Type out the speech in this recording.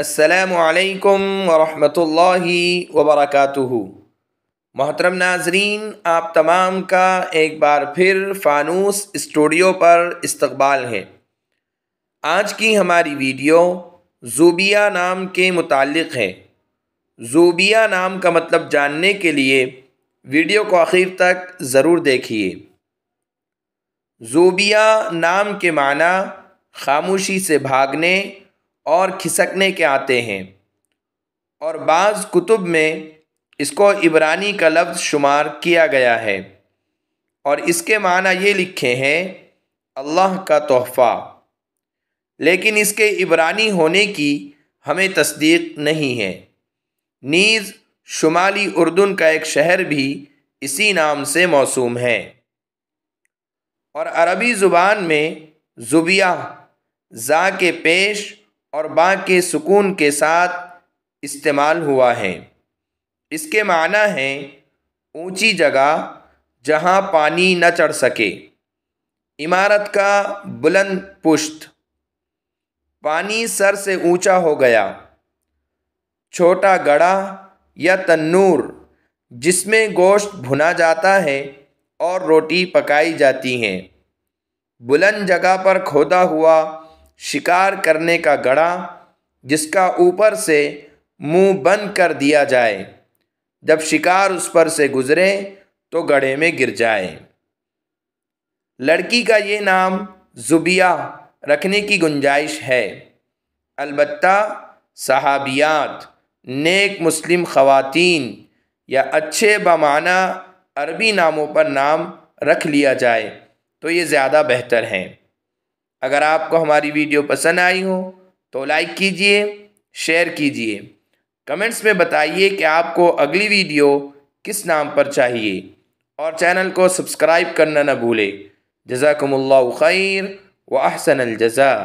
असलकम वरहमल वबरक मोहतरम नाजरीन आप तमाम का एक बार फिर फ़ानूस स्टूडियो पर इस्तबाल है आज की हमारी वीडियो जूबिया नाम के मुतालिक है जूबिया नाम का मतलब जानने के लिए वीडियो को आखिर तक ज़रूर देखिए जूबिया नाम के माना खामोशी से भागने और खिसकने के आते हैं और बाज़ कुतुब में इसको इबरानी का लफ्ज़ शुमार किया गया है और इसके माना ये लिखे हैं अल्लाह का तोहफ़ा लेकिन इसके इबरानी होने की हमें तस्दीक नहीं है नीज़ शुमाली उर्दन का एक शहर भी इसी नाम से मौसूम है और अरबी ज़ुबान में ज़ुबिया ज़ा के पेश और बा के सुकून के साथ इस्तेमाल हुआ है इसके माना है ऊंची जगह जहां पानी न चढ़ सके इमारत का बुलंद पुश्त पानी सर से ऊंचा हो गया छोटा गड़ा या तन्नूर जिसमें गोश्त भुना जाता है और रोटी पकाई जाती हैं बुलंद जगह पर खोदा हुआ शिकार करने का गड़ा जिसका ऊपर से मुंह बंद कर दिया जाए जब शिकार उस पर से गुजरे तो गड़े में गिर जाए लड़की का ये नाम जुबिया रखने की गुंजाइश है अलबत्ता सहाबियात नेक मुस्लिम ख़वातीन या अच्छे बमाना अरबी नामों पर नाम रख लिया जाए तो ये ज़्यादा बेहतर हैं अगर आपको हमारी वीडियो पसंद आई हो तो लाइक कीजिए शेयर कीजिए कमेंट्स में बताइए कि आपको अगली वीडियो किस नाम पर चाहिए और चैनल को सब्सक्राइब करना ना भूलें जजाकमल खैर व अहसन अलजा